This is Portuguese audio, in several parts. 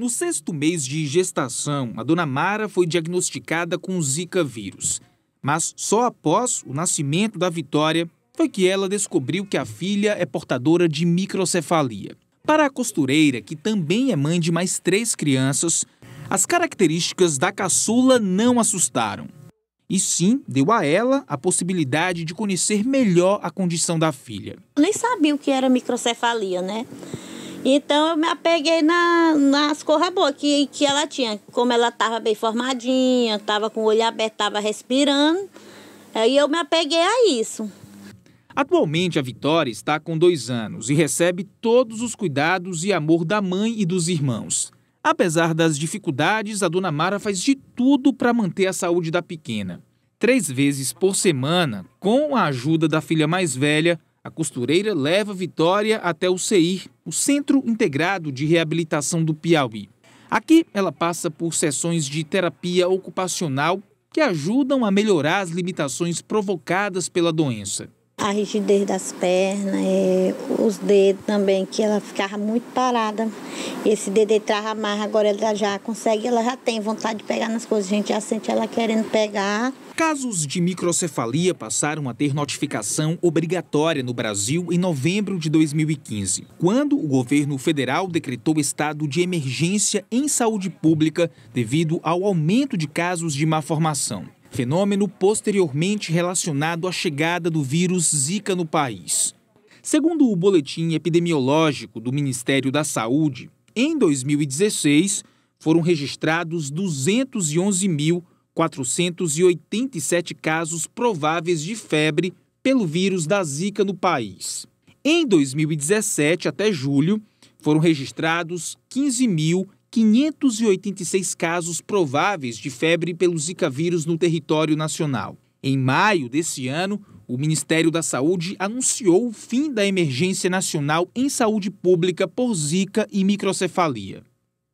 No sexto mês de gestação, a dona Mara foi diagnosticada com Zika vírus. Mas só após o nascimento da Vitória foi que ela descobriu que a filha é portadora de microcefalia. Para a costureira, que também é mãe de mais três crianças, as características da caçula não assustaram. E sim, deu a ela a possibilidade de conhecer melhor a condição da filha. Nem sabia o que era microcefalia, né? Então eu me apeguei na, nas corras boas que, que ela tinha. Como ela estava bem formadinha, estava com o olho aberto, estava respirando. Aí eu me apeguei a isso. Atualmente, a Vitória está com dois anos e recebe todos os cuidados e amor da mãe e dos irmãos. Apesar das dificuldades, a dona Mara faz de tudo para manter a saúde da pequena. Três vezes por semana, com a ajuda da filha mais velha, a costureira leva Vitória até o CEIR, o Centro Integrado de Reabilitação do Piauí. Aqui ela passa por sessões de terapia ocupacional que ajudam a melhorar as limitações provocadas pela doença a rigidez das pernas, é, os dedos também, que ela ficava muito parada. Esse dedo entrava mais, agora ela já consegue, ela já tem vontade de pegar nas coisas, a gente já sente ela querendo pegar. Casos de microcefalia passaram a ter notificação obrigatória no Brasil em novembro de 2015, quando o governo federal decretou estado de emergência em saúde pública devido ao aumento de casos de malformação fenômeno posteriormente relacionado à chegada do vírus Zika no país. Segundo o boletim epidemiológico do Ministério da Saúde, em 2016 foram registrados 211.487 casos prováveis de febre pelo vírus da Zika no país. Em 2017 até julho, foram registrados 15.000 586 casos prováveis de febre pelo Zika vírus no território nacional. Em maio desse ano, o Ministério da Saúde anunciou o fim da emergência nacional em saúde pública por Zika e microcefalia.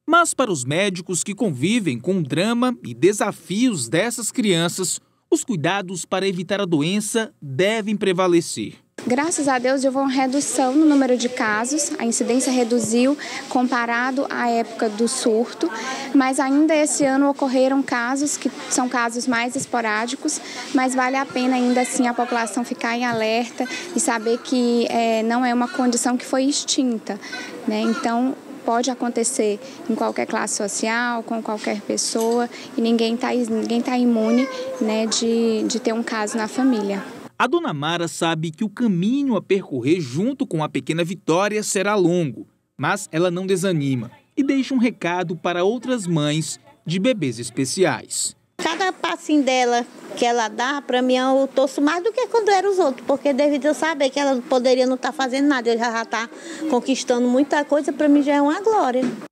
Mas para os médicos que convivem com o drama e desafios dessas crianças, os cuidados para evitar a doença devem prevalecer. Graças a Deus houve uma redução no número de casos, a incidência reduziu comparado à época do surto, mas ainda esse ano ocorreram casos que são casos mais esporádicos, mas vale a pena ainda assim a população ficar em alerta e saber que é, não é uma condição que foi extinta. Né? Então, pode acontecer em qualquer classe social, com qualquer pessoa, e ninguém está ninguém tá imune né, de, de ter um caso na família. A dona Mara sabe que o caminho a percorrer junto com a pequena Vitória será longo, mas ela não desanima e deixa um recado para outras mães de bebês especiais. Cada passinho dela que ela dá, para mim eu torço mais do que quando era os outros, porque devido eu saber que ela poderia não estar tá fazendo nada, eu já está conquistando muita coisa, para mim já é uma glória.